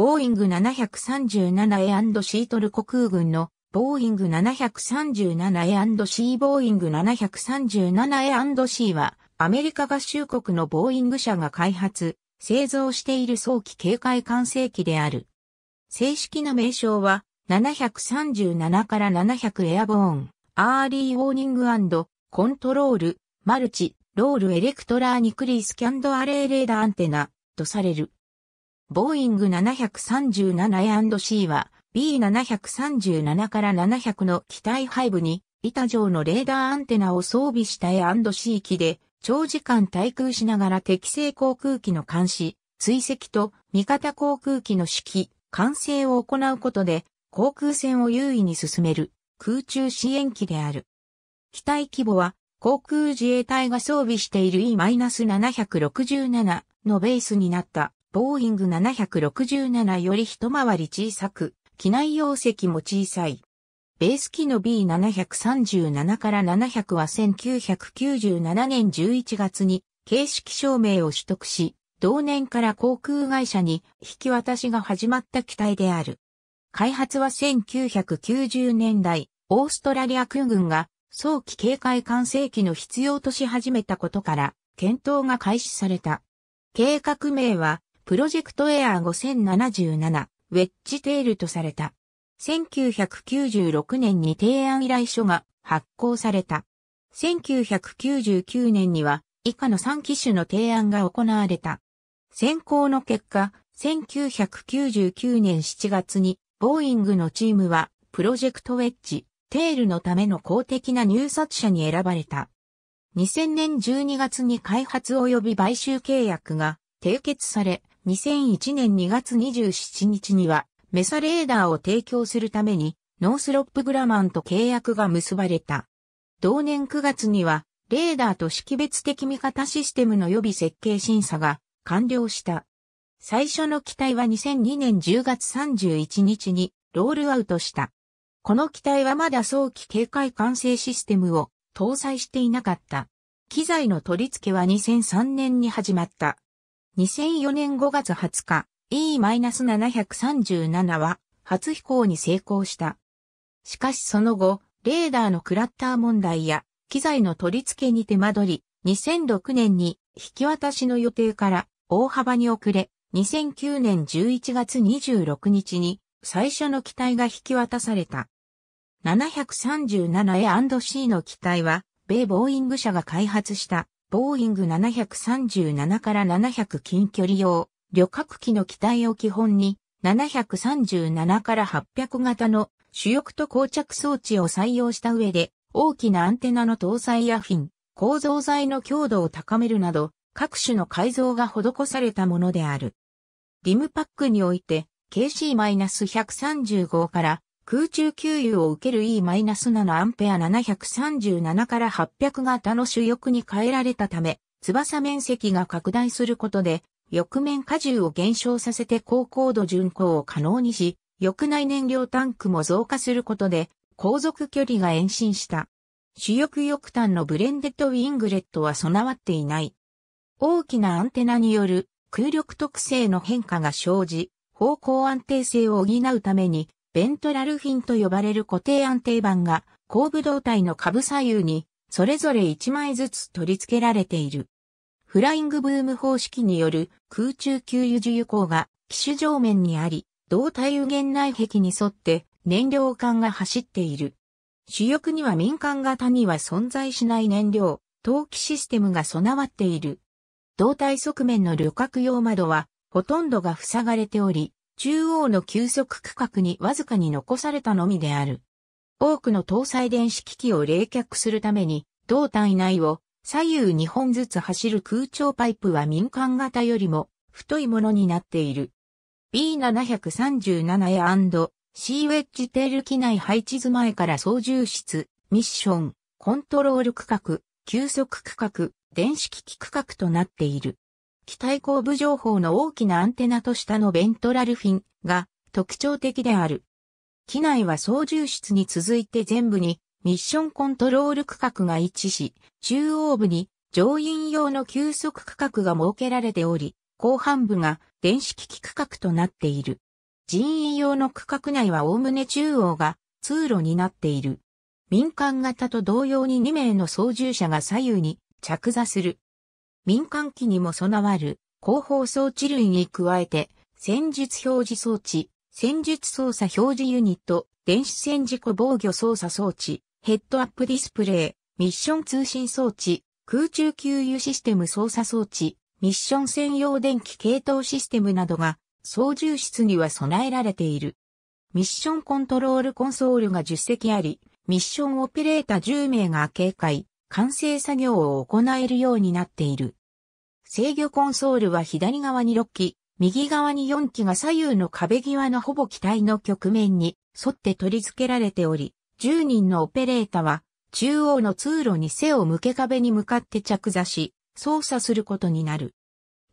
ボーイング 737A&C トルコ空軍のボーイング 737A&C ボーイング 737A&C はアメリカ合衆国のボーイング社が開発、製造している早期警戒管制機である。正式な名称は737から700エアボーン、アーリーウォーニングコントロール、マルチ、ロールエレクトラーニクリースキャンドアレーレーダーアンテナとされる。ボーイング 737A&C は B737 から700の機体背部に板状のレーダーアンテナを装備した A&C 機で長時間対空しながら適正航空機の監視、追跡と味方航空機の指揮、管制を行うことで航空戦を優位に進める空中支援機である。機体規模は航空自衛隊が装備している E-767 のベースになったボーイング767より一回り小さく、機内容積も小さい。ベース機の B737 から700は1997年11月に形式証明を取得し、同年から航空会社に引き渡しが始まった機体である。開発は1990年代、オーストラリア空軍が早期警戒管制機の必要とし始めたことから、検討が開始された。計画名はプロジェクトエアー5077、ウェッジテールとされた。1996年に提案依頼書が発行された。1999年には以下の3機種の提案が行われた。選考の結果、1999年7月に、ボーイングのチームは、プロジェクトウェッジ、テールのための公的な入札者に選ばれた。2000年12月に開発及び買収契約が締結され、2001年2月27日には、メサレーダーを提供するために、ノースロップグラマンと契約が結ばれた。同年9月には、レーダーと識別的味方システムの予備設計審査が完了した。最初の機体は2002年10月31日にロールアウトした。この機体はまだ早期警戒管制システムを搭載していなかった。機材の取り付けは2003年に始まった。2004年5月20日、E-737 は初飛行に成功した。しかしその後、レーダーのクラッター問題や機材の取り付けに手間取り、2006年に引き渡しの予定から大幅に遅れ、2009年11月26日に最初の機体が引き渡された。737A&C の機体は、米ボーイング社が開発したボーイング737から700近距離用、旅客機の機体を基本に、737から800型の主翼と膠着装置を採用した上で、大きなアンテナの搭載やフィン、構造材の強度を高めるなど、各種の改造が施されたものである。リムパックにおいて、KC-135 から空中給油を受ける E-7 アンペア737から800型の主翼に変えられたため、翼面積が拡大することで、翼面荷重を減少させて高高度巡航を可能にし、翼内燃料タンクも増加することで、航続距離が延伸した。主翼翼端のブレンデッドウィングレットは備わっていない。大きなアンテナによる空力特性の変化が生じ、方向安定性を補うためにベントラルフィンと呼ばれる固定安定板が、後部胴体の下部左右に、それぞれ1枚ずつ取り付けられている。フライングブーム方式による空中給油受油口が機種上面にあり、胴体右舷内壁に沿って燃料管が走っている。主翼には民間型には存在しない燃料、投機システムが備わっている。胴体側面の旅客用窓は、ほとんどが塞がれており、中央の急速区画にわずかに残されたのみである。多くの搭載電子機器を冷却するために、胴体内を左右2本ずつ走る空調パイプは民間型よりも太いものになっている。B737 や C ウェッジテール機内配置図前から操縦室、ミッション、コントロール区画、急速区画、電子機器区画となっている。機体後部情報の大きなアンテナと下のベントラルフィンが特徴的である。機内は操縦室に続いて全部にミッションコントロール区画が位置し、中央部に乗員用の休息区画が設けられており、後半部が電子機器区画となっている。人員用の区画内は概ね中央が通路になっている。民間型と同様に2名の操縦者が左右に着座する。民間機にも備わる広報装置類に加えて、戦術表示装置、戦術操作表示ユニット、電子戦事故防御操作装置、ヘッドアップディスプレイ、ミッション通信装置、空中給油システム操作装置、ミッション専用電気系統システムなどが操縦室には備えられている。ミッションコントロールコンソールが10隻あり、ミッションオペレーター10名が警戒、完成作業を行えるようになっている。制御コンソールは左側に6機、右側に4機が左右の壁際のほぼ機体の局面に沿って取り付けられており、10人のオペレータは中央の通路に背を向け壁に向かって着座し、操作することになる。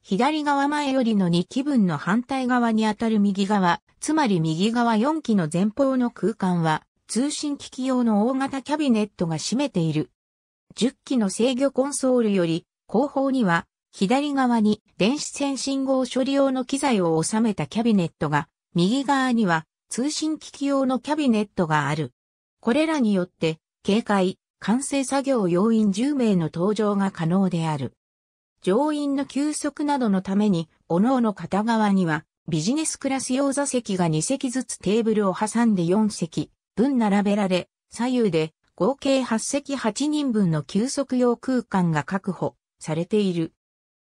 左側前よりの2機分の反対側にあたる右側、つまり右側4機の前方の空間は、通信機器用の大型キャビネットが占めている。10機の制御コンソールより、後方には、左側に電子線信号処理用の機材を収めたキャビネットが、右側には通信機器用のキャビネットがある。これらによって、警戒、完成作業要員10名の登場が可能である。乗員の休息などのために、各々片側には、ビジネスクラス用座席が2席ずつテーブルを挟んで4席分並べられ、左右で合計8席8人分の急速用空間が確保されている。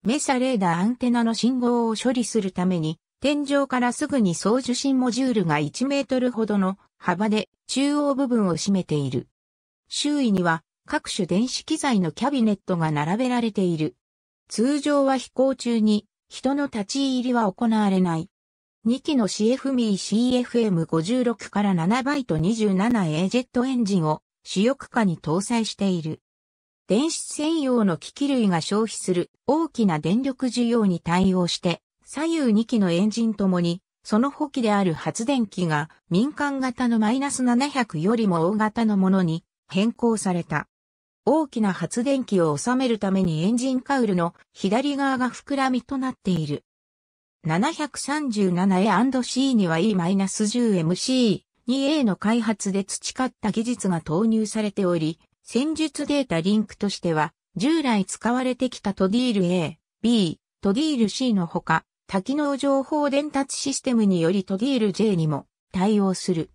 メサレーダーアンテナの信号を処理するために、天井からすぐに送受信モジュールが1メートルほどの幅で中央部分を占めている。周囲には各種電子機材のキャビネットが並べられている。通常は飛行中に人の立ち入りは行われない。2機の CFME CFM56 から7バイト27 a ジェットエンジンを主翼下に搭載している。電子専用の機器類が消費する大きな電力需要に対応して、左右2機のエンジンともに、その補機である発電機が民間型のマイナス700よりも大型のものに変更された。大きな発電機を収めるためにエンジンカウルの左側が膨らみとなっている。737A&C には E-10MC 2A の開発で培った技術が投入されており、戦術データリンクとしては、従来使われてきたトディール A、B、トディール C のほか、多機能情報伝達システムによりトディール J にも対応する。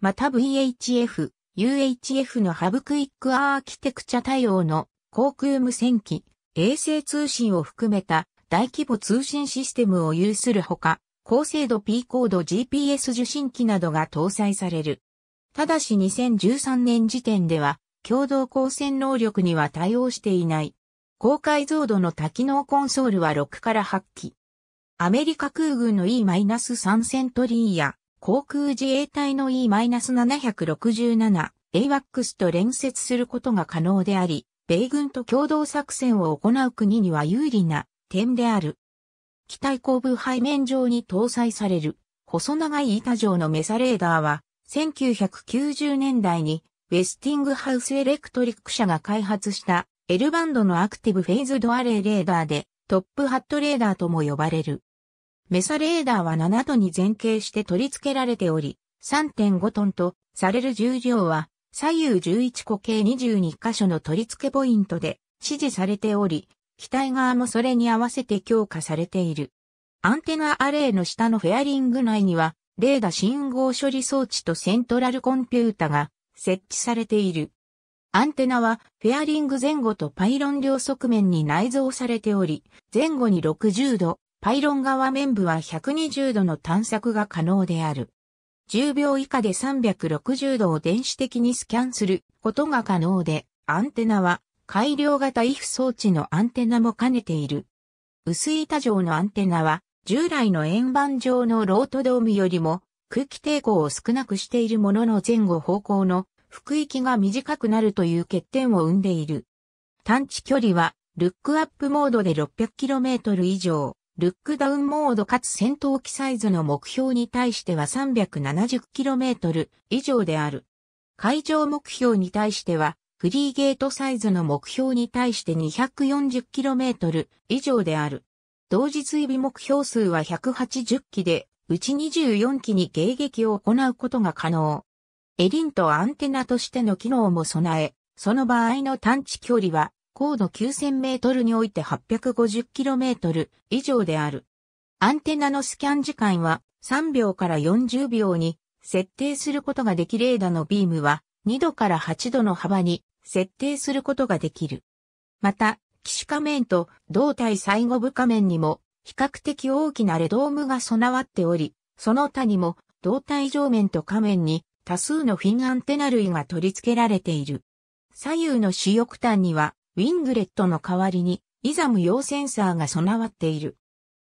また VHF、UHF のハブクイックアーキテクチャ対応の航空無線機、衛星通信を含めた大規模通信システムを有するほか、高精度 P コード GPS 受信機などが搭載される。ただし2013年時点では、共同光線能力には対応していない。高解像度の多機能コンソールは6から8機。アメリカ空軍の E-3 セントリーや航空自衛隊の E-767、AWACS と連接することが可能であり、米軍と共同作戦を行う国には有利な点である。機体後部背面上に搭載される、細長い板状のメサレーダーは、1990年代に、ウェスティングハウスエレクトリック社が開発した L バンドのアクティブフェイズドアレイレーダーでトップハットレーダーとも呼ばれる。メサレーダーは7度に前傾して取り付けられており、3.5トンとされる重量は左右11個計22箇所の取り付けポイントで指示されており、機体側もそれに合わせて強化されている。アンテナアレイの下のフェアリング内には、レーダ信号処理装置とセントラルコンピュータが設置されている。アンテナはフェアリング前後とパイロン両側面に内蔵されており、前後に60度、パイロン側面部は120度の探索が可能である。10秒以下で360度を電子的にスキャンすることが可能で、アンテナは改良型 IF 装置のアンテナも兼ねている。薄板状のアンテナは、従来の円盤状のロートドームよりも空気抵抗を少なくしているものの前後方向の腹域が短くなるという欠点を生んでいる。探知距離は、ルックアップモードで 600km 以上、ルックダウンモードかつ戦闘機サイズの目標に対しては 370km 以上である。海上目標に対してはフリーゲートサイズの目標に対して 240km 以上である。同時追尾目標数は180機で、うち24機に迎撃を行うことが可能。エリントアンテナとしての機能も備え、その場合の探知距離は高度9000メートルにおいて850キロメートル以上である。アンテナのスキャン時間は3秒から40秒に設定することができレーダのビームは2度から8度の幅に設定することができる。また、機種仮面と胴体最後部仮面にも比較的大きなレドームが備わっており、その他にも胴体上面と仮面に多数のフィンアンテナ類が取り付けられている。左右の主翼端にはウィングレットの代わりにイザム用センサーが備わっている。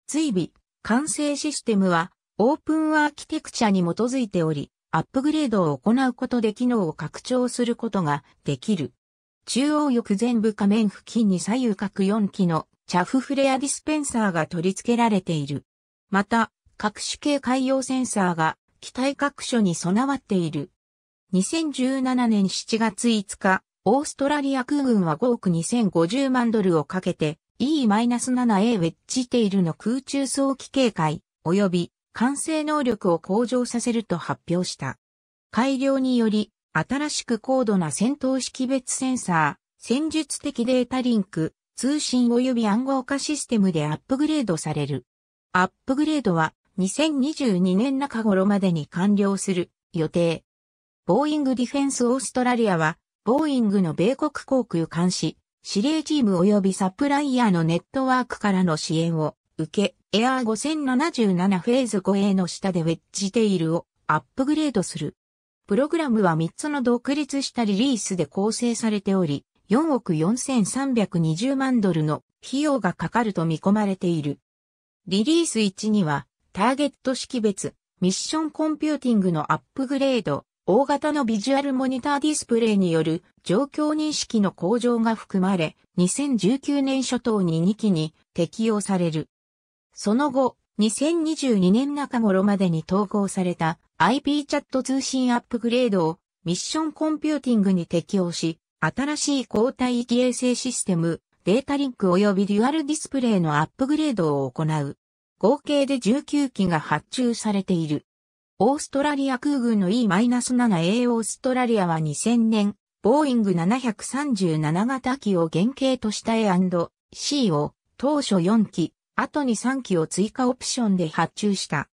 追尾、完成システムはオープンアーキテクチャに基づいており、アップグレードを行うことで機能を拡張することができる。中央翼全部仮面付近に左右各4機のチャフフレアディスペンサーが取り付けられている。また、各種系海洋センサーが機体各所に備わっている。2017年7月5日、オーストラリア空軍は5億2050万ドルをかけて E-7A ウェッジテイルの空中早期警戒及び完成能力を向上させると発表した。改良により、新しく高度な戦闘識別センサー、戦術的データリンク、通信及び暗号化システムでアップグレードされる。アップグレードは2022年中頃までに完了する予定。ボーイングディフェンスオーストラリアは、ボーイングの米国航空監視、指令チーム及びサプライヤーのネットワークからの支援を受け、エアー5077フェーズ 5A の下でウェッジテイルをアップグレードする。プログラムは3つの独立したリリースで構成されており、4億4320万ドルの費用がかかると見込まれている。リリース1には、ターゲット識別、ミッションコンピューティングのアップグレード、大型のビジュアルモニターディスプレイによる状況認識の向上が含まれ、2019年初頭に2期に適用される。その後、2022年中頃までに統合された IP チャット通信アップグレードをミッションコンピューティングに適用し、新しい交代域衛星システム、データリンク及びデュアルディスプレイのアップグレードを行う。合計で19機が発注されている。オーストラリア空軍の E-7A オーストラリアは2000年、ボーイング737型機を原型とした A&C を当初4機、後に3機を追加オプションで発注した。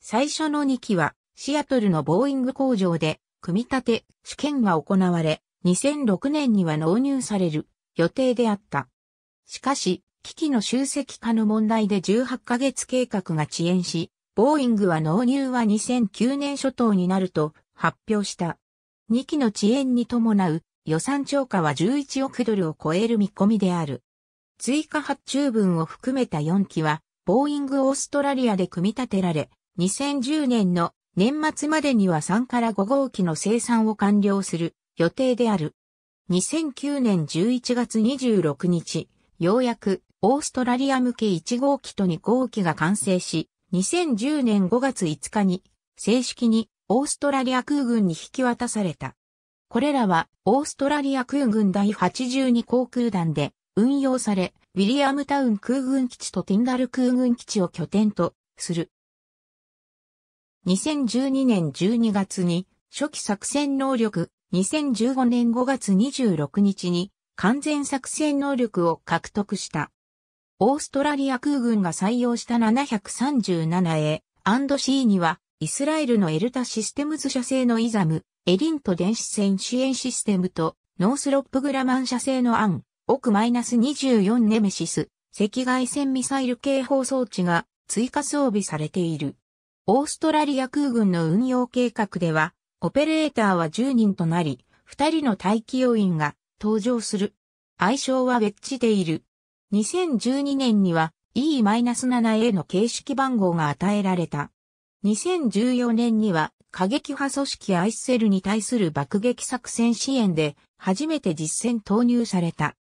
最初の2機は、シアトルのボーイング工場で、組み立て、試験が行われ、2006年には納入される予定であった。しかし、機器の集積化の問題で18ヶ月計画が遅延し、ボーイングは納入は2009年初頭になると発表した。2機の遅延に伴う予算超過は11億ドルを超える見込みである。追加発注分を含めた4機は、ボーイングオーストラリアで組み立てられ、2010年の年末までには3から5号機の生産を完了する予定である。2009年11月26日、ようやくオーストラリア向け1号機と2号機が完成し、2010年5月5日に正式にオーストラリア空軍に引き渡された。これらはオーストラリア空軍第82航空団で運用され、ウィリアムタウン空軍基地とティンダル空軍基地を拠点とする。2012年12月に初期作戦能力、2015年5月26日に完全作戦能力を獲得した。オーストラリア空軍が採用した 737A&C には、イスラエルのエルタシステムズ社製のイザム、エリント電子戦支援システムと、ノースロップグラマン社製のアン、奥 -24 ネメシス、赤外線ミサイル警報装置が追加装備されている。オーストラリア空軍の運用計画では、オペレーターは10人となり、2人の待機要員が登場する。愛称はウェッジでいる。2012年には E-7A の形式番号が与えられた。2014年には過激派組織アイスセルに対する爆撃作戦支援で初めて実戦投入された。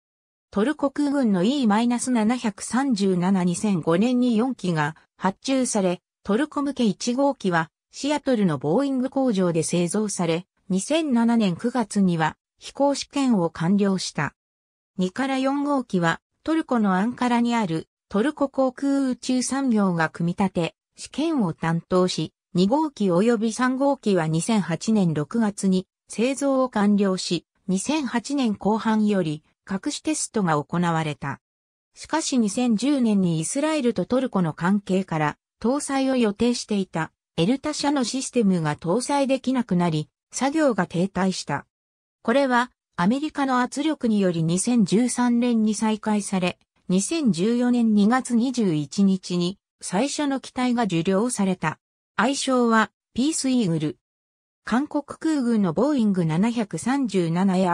トルコ空軍の E-737-2005 年に4機が発注され、トルコ向け1号機はシアトルのボーイング工場で製造され、2007年9月には飛行試験を完了した。2から4号機はトルコのアンカラにあるトルコ航空宇宙産業が組み立て、試験を担当し、2号機及び3号機は2008年6月に製造を完了し、2008年後半より隠しテストが行われた。しかし2010年にイスラエルとトルコの関係から搭載を予定していたエルタ社のシステムが搭載できなくなり、作業が停滞した。これはアメリカの圧力により2013年に再開され、2014年2月21日に最初の機体が受領された。愛称はピースイーグル。韓国空軍のボーイング737や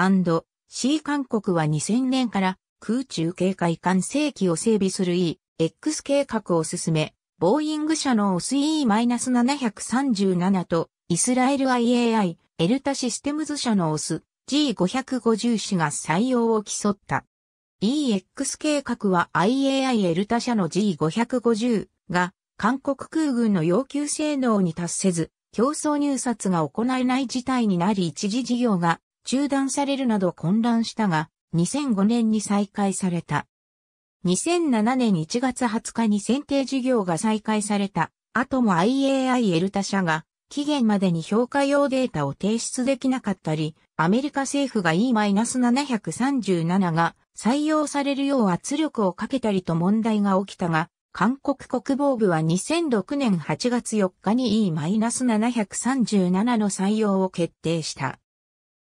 C 韓国は2000年から空中警戒艦正規を整備する EX 計画を進め、ボーイング社の OSE-737 とイスラエル IAI エルタシステムズ社の OSG550 氏が採用を競った。EX 計画は IAI エルタ社の G550 が韓国空軍の要求性能に達せず競争入札が行えない事態になり一時事業が中断されるなど混乱したが、2005年に再開された。2007年1月20日に選定事業が再開された、後も IAI エルタ社が、期限までに評価用データを提出できなかったり、アメリカ政府が E-737 が採用されるよう圧力をかけたりと問題が起きたが、韓国国防部は2006年8月4日に E-737 の採用を決定した。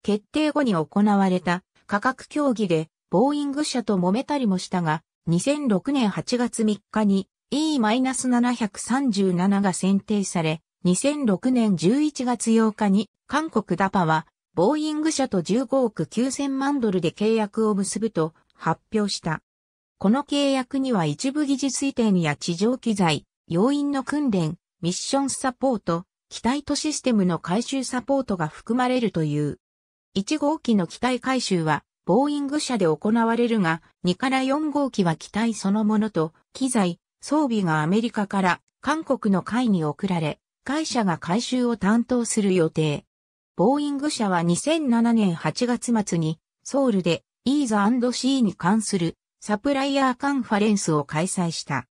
決定後に行われた価格協議でボーイング社と揉めたりもしたが、2006年8月3日に E-737 が選定され、2006年11月8日に韓国ダパはボーイング社と15億9000万ドルで契約を結ぶと発表した。この契約には一部技術移転や地上機材、要員の訓練、ミッションサポート、機体とシステムの回収サポートが含まれるという。1号機の機体回収は、ボーイング社で行われるが、2から4号機は機体そのものと、機材、装備がアメリカから韓国の会に送られ、会社が回収を担当する予定。ボーイング社は2007年8月末に、ソウルでイーザ &C に関するサプライヤーカンファレンスを開催した。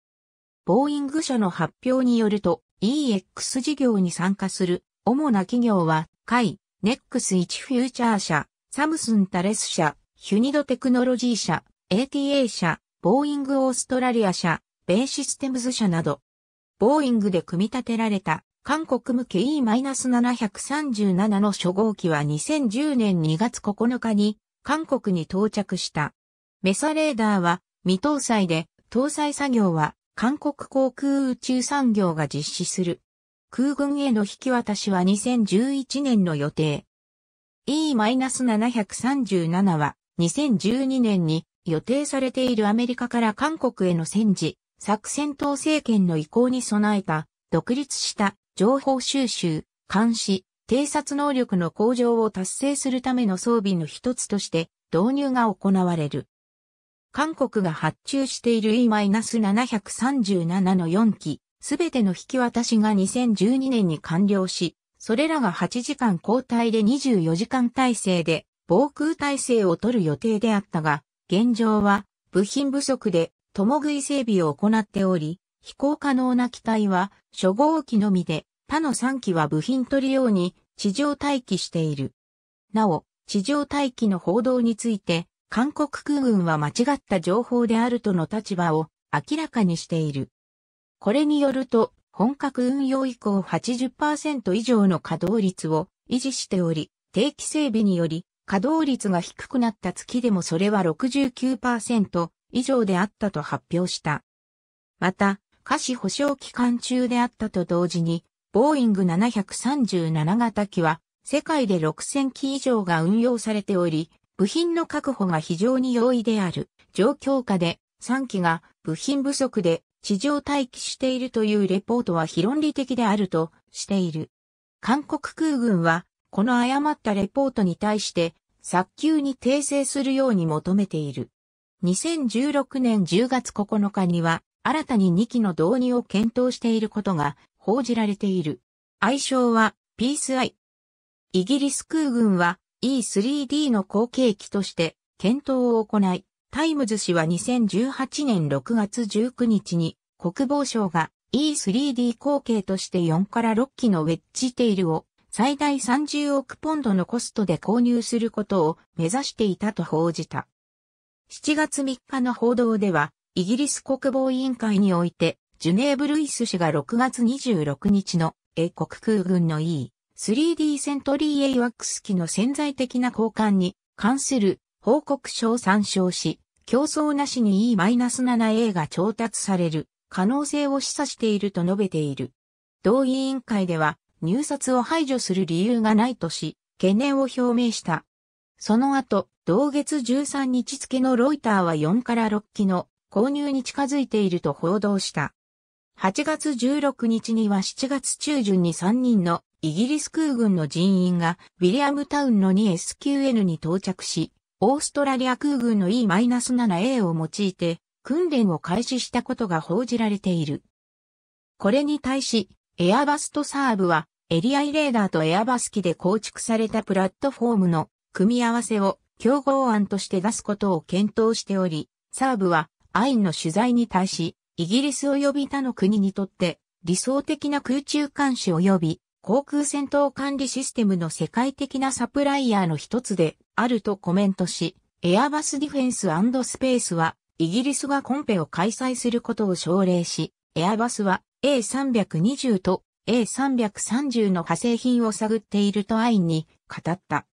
ボーイング社の発表によると、EX 事業に参加する主な企業は、会、ネックス1フューチャー社、サムスンタレス社、ヒュニドテクノロジー社、ATA 社、ボーイングオーストラリア社、ベイシステムズ社など、ボーイングで組み立てられた韓国向け E-737 の初号機は2010年2月9日に韓国に到着した。メサレーダーは未搭載で搭載作業は韓国航空宇宙産業が実施する空軍への引き渡しは2011年の予定。E-737 は2012年に予定されているアメリカから韓国への戦時、作戦統制権の移行に備えた独立した情報収集、監視、偵察能力の向上を達成するための装備の一つとして導入が行われる。韓国が発注している E-737 の4機、すべての引き渡しが2012年に完了し、それらが8時間交代で24時間体制で防空体制を取る予定であったが、現状は部品不足で共食い整備を行っており、飛行可能な機体は初号機のみで、他の3機は部品取り用に地上待機している。なお、地上待機の報道について、韓国空軍は間違った情報であるとの立場を明らかにしている。これによると、本格運用以降80%以上の稼働率を維持しており、定期整備により稼働率が低くなった月でもそれは69%以上であったと発表した。また、可視保証期間中であったと同時に、ボーイング737型機は世界で6000機以上が運用されており、部品の確保が非常に容易である状況下で3機が部品不足で地上待機しているというレポートは非論理的であるとしている。韓国空軍は、この誤ったレポートに対して、早急に訂正するように求めている。2016年10月9日には、新たに2機の導入を検討していることが報じられている。愛称は、ピースアイ。イギリス空軍は、E3D の後継機として、検討を行い、タイムズ氏は2018年6月19日に国防省が E3D 後継として4から6機のウェッジテイルを最大30億ポンドのコストで購入することを目指していたと報じた。7月3日の報道では、イギリス国防委員会において、ジュネーブ・ルイス氏が6月26日の英国空軍の E3D セントリー a ワックス機の潜在的な交換に関する報告書を参照し、競争なしに E-7A が調達される可能性を示唆していると述べている。同委員会では入札を排除する理由がないとし、懸念を表明した。その後、同月13日付のロイターは4から6機の購入に近づいていると報道した。8月16日には7月中旬に3人のイギリス空軍の人員がウィリアムタウンの 2SQN に到着し、オーストラリア空軍の E-7A を用いて訓練を開始したことが報じられている。これに対し、エアバスとサーブは、エリアイレーダーとエアバス機で構築されたプラットフォームの組み合わせを競合案として出すことを検討しており、サーブは、アインの取材に対し、イギリス及び他の国にとって理想的な空中監視及び航空戦闘管理システムの世界的なサプライヤーの一つであるとコメントし、エアバスディフェンススペースは、イギリスがコンペを開催することを奨励し、エアバスは A320 と A330 の派生品を探っているとアインに語った。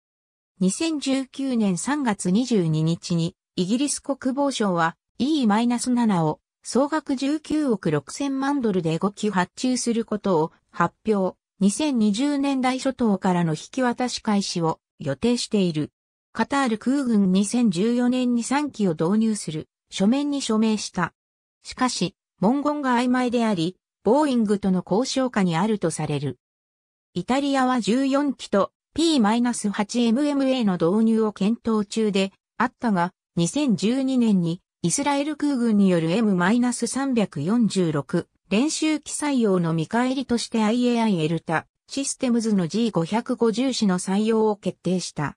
2019年3月22日にイギリス国防省は E-7 を総額19億6000万ドルで5機発注することを発表。2020年代初頭からの引き渡し開始を予定している。カタール空軍2014年に3機を導入する書面に署名した。しかし、文言が曖昧であり、ボーイングとの交渉下にあるとされる。イタリアは14機と P-8MMA の導入を検討中であったが、2012年にイスラエル空軍による M-346 練習機採用の見返りとして IAI エルタシステムズの G550 種の採用を決定した。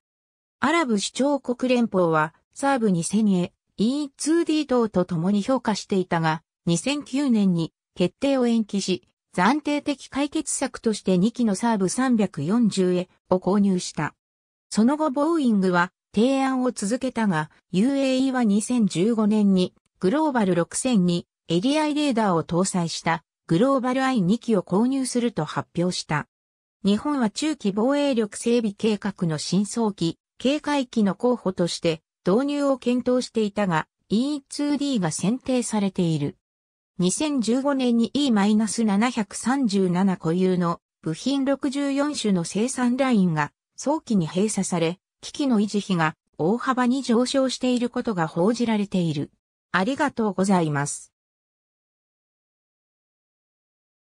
アラブ首長国連邦は、サーブ2000へ E2D 等と共に評価していたが、2009年に決定を延期し、暫定的解決策として2機のサーブ340へを購入した。その後ボーイングは提案を続けたが、UAE は2015年にグローバル6000にエリアイレーダーを搭載したグローバル I2 機を購入すると発表した。日本は中期防衛力整備計画の新装機警戒機の候補として導入を検討していたが E2D が選定されている。2015年に E-737 固有の部品64種の生産ラインが早期に閉鎖され、機器の維持費が大幅に上昇していることが報じられている。ありがとうございます。